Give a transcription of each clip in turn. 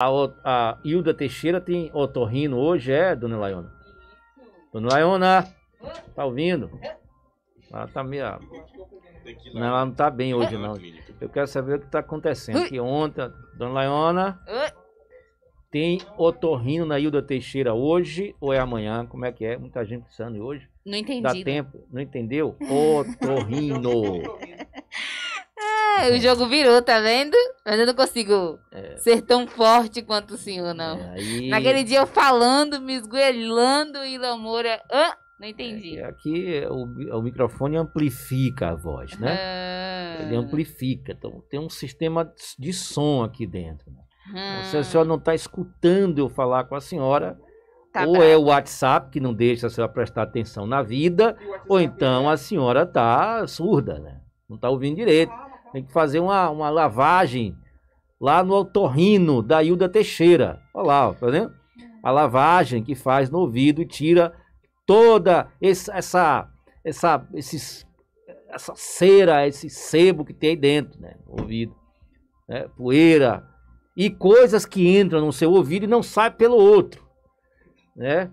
A, a Hilda Teixeira tem otorrino hoje, é, dona Laiona? Dona Laiona, tá ouvindo? Ela tá meio... Ah, não, ela não tá bem hoje, não. Eu quero saber o que tá acontecendo. Que ontem, dona Laiona, tem otorrino na Hilda Teixeira hoje ou é amanhã? Como é que é? Muita gente pensando hoje. Não entendi. Dá né? tempo, não entendeu? Otorrino. É, o jogo virou, tá vendo? Mas eu não consigo é. ser tão forte quanto o senhor, não. É, aí... Naquele dia eu falando, me esguelhando e Léo Ah, não entendi. É, aqui o, o, microfone amplifica a voz, né? Ah. Ele amplifica. Então tem um sistema de som aqui dentro. Né? Hum. Então, se a ah. senhora não está escutando eu falar com a senhora, Tá ou bravo. é o WhatsApp que não deixa a senhora prestar atenção na vida, ou é então a senhora tá surda, né? Não tá ouvindo direito. Tem que fazer uma, uma lavagem lá no Altorrino da Hilda Teixeira. Olha lá, tá vendo? A lavagem que faz no ouvido e tira toda esse, essa, essa, esses, essa cera, esse sebo que tem aí dentro, né? No ouvido. Né? Poeira. E coisas que entram no seu ouvido e não saem pelo outro. Né?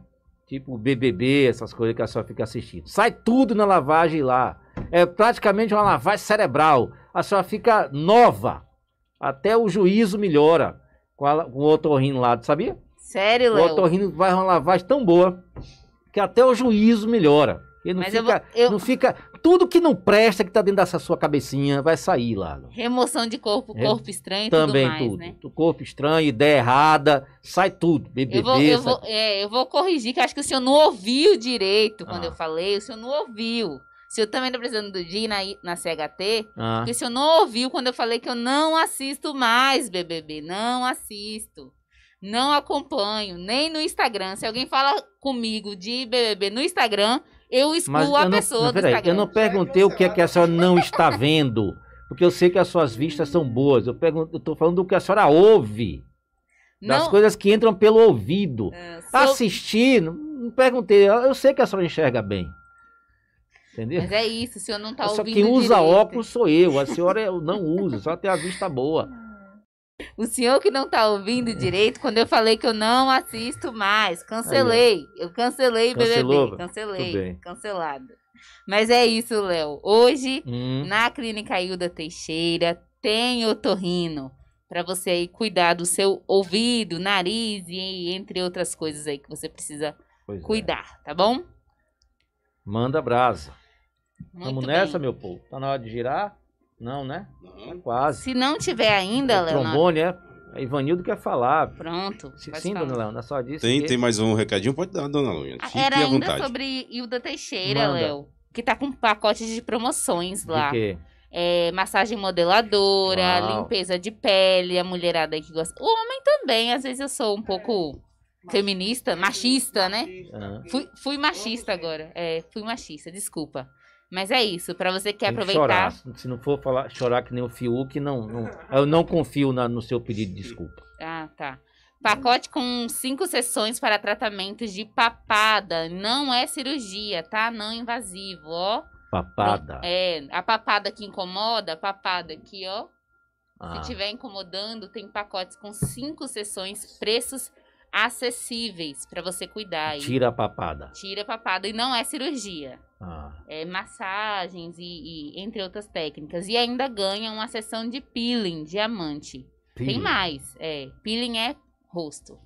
Tipo BBB, essas coisas que a senhora fica assistindo. Sai tudo na lavagem lá é praticamente uma lavagem cerebral. A senhora fica nova. Até o juízo melhora com, a, com o otorrino lá, sabia? Sério, Léo? O otorrino vai uma lavagem tão boa que até o juízo melhora. Ele não, Mas fica, eu, eu... não fica. Tudo que não presta que tá dentro dessa sua cabecinha vai sair lá. Remoção de corpo, corpo é, estranho, também tudo, mais, tudo. Né? Corpo estranho, ideia errada, sai tudo. Bebê, eu vou, eu, Vou, é, eu vou corrigir, que acho que o senhor não ouviu direito quando ah. eu falei. O senhor não ouviu. Se eu também tô precisando do Di na, na CHT, ah. porque se eu não ouviu quando eu falei que eu não assisto mais BBB, não assisto. Não acompanho, nem no Instagram. Se alguém fala comigo de BBB no Instagram, eu excluo Mas eu a não, pessoa não, do Instagram. Eu não perguntei o que é que a senhora não está vendo, porque eu sei que as suas vistas são boas. Eu, pergunto, eu falando do que a senhora ouve. Das não... coisas que entram pelo ouvido. É, sou... Assistir, não perguntei. Eu sei que a senhora enxerga bem. Entendeu? Mas é isso, o senhor não está ouvindo. Só quem usa direito. óculos sou eu, a senhora é não usa, só tem a vista boa. O senhor que não está ouvindo direito, quando eu falei que eu não assisto mais, cancelei. eu cancelei Cancelou. BBB, cancelei, cancelado. Mas é isso, Léo. Hoje, hum. na Clínica Hilda Teixeira, tem otorrino para você aí cuidar do seu ouvido, nariz e entre outras coisas aí que você precisa pois é. cuidar, é. tá bom? Manda brasa. Vamos nessa, bem. meu povo? Tá na hora de girar? Não, né? Não. Quase. Se não tiver ainda, é Léo. Trombone, é? A é, Ivanildo quer falar. Pronto. Sim, falar. dona Leona, é só disse. Tem, tem mais um recadinho? Pode dar, dona Leona. Ah, Fique Era à vontade. sobre Hilda Teixeira, Léo. Que tá com um pacote de promoções lá. De quê? É, massagem modeladora, Uau. limpeza de pele, a mulherada que gosta. O homem também, às vezes eu sou um pouco Feminista? Machista, né? Uhum. Fui, fui machista agora. É, fui machista, desculpa. Mas é isso, para você que quer aproveitar. Chorar. Se não for falar, chorar que nem o Fiuk, não. não eu não confio na, no seu pedido de desculpa. Ah, tá. Pacote com cinco sessões para tratamento de papada. Não é cirurgia, tá? Não é invasivo, ó. Papada. É, a papada que incomoda, a papada aqui, ó. Ah. Se estiver incomodando, tem pacotes com cinco sessões, preços acessíveis para você cuidar. Tira a papada. Tira a papada e não é cirurgia. Ah. É massagens e, e, entre outras técnicas. E ainda ganha uma sessão de peeling, diamante. Peeling. Tem mais. É, peeling é rosto.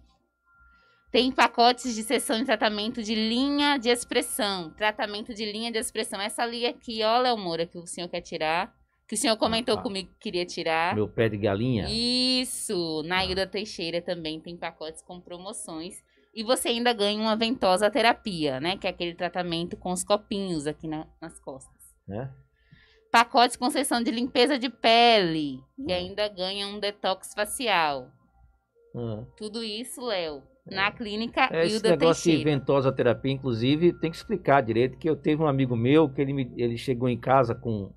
Tem pacotes de sessão de tratamento de linha de expressão. Tratamento de linha de expressão. Essa linha aqui, ó, Léo Moura, que o senhor quer tirar que o senhor então, comentou ah, comigo que queria tirar. Meu pé de galinha? Isso! Na Ilda tá. Teixeira também tem pacotes com promoções. E você ainda ganha uma ventosa terapia, né? Que é aquele tratamento com os copinhos aqui na, nas costas. É? Pacotes com sessão de limpeza de pele. E ah. ainda ganha um detox facial. Ah. Tudo isso, Léo, é. na clínica é, Hilda Esse negócio Teixeira. de ventosa terapia, inclusive, tem que explicar direito, que eu teve um amigo meu que ele, me, ele chegou em casa com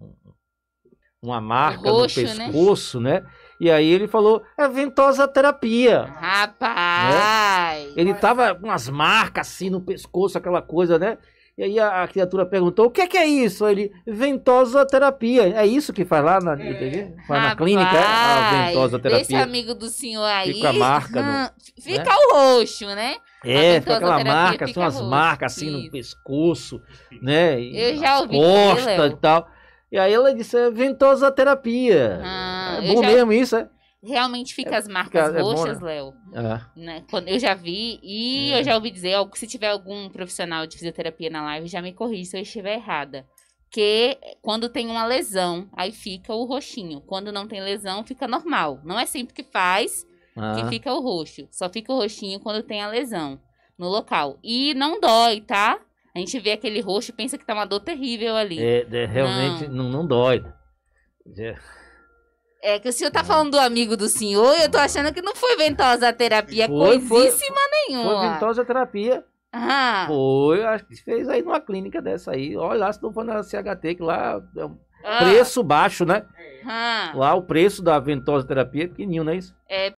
uma marca Roxo, no né? pescoço, né? né? E aí ele falou, é ventosa terapia. Rapaz! Né? Ele tava com umas marcas assim no pescoço, aquela coisa, né? E aí a, a criatura perguntou, o que é, que é isso? Aí ele, ventosa terapia. É isso que faz lá na, é. faz na clínica, é? a ventosa terapia. Esse amigo do senhor aí... Fica a marca. no, fica né? o roxo, né? É, fica aquela marca, assim, fica são as roxo. marcas assim no pescoço, né? E Eu já ouvi. Né, Costa e tal. E aí ela disse, é ventosa terapia. Ah, é bom já... mesmo isso, é? Realmente fica é, as marcas é roxas, né? é Léo. Né? Quando eu já vi e eu é. já ouvi dizer, ó, se tiver algum profissional de fisioterapia na live, já me corri se eu estiver errada. Que quando tem uma lesão, aí fica o roxinho. Quando não tem lesão, fica normal. Não é sempre que faz ah. que fica o roxo. Só fica o roxinho quando tem a lesão no local. E não dói, tá? A gente vê aquele roxo e pensa que tá uma dor terrível ali. É, é realmente não, não, não dói. É. É que o senhor tá falando do amigo do senhor e eu tô achando que não foi ventosa terapia foi, coisíssima foi, nenhuma. Foi ventosa terapia. Aham. Foi, acho que fez aí numa clínica dessa aí. Olha lá, se não for na CHT, que lá é um ah. preço baixo, né? Aham. Lá o preço da ventosa terapia é pequenininho, não é isso? É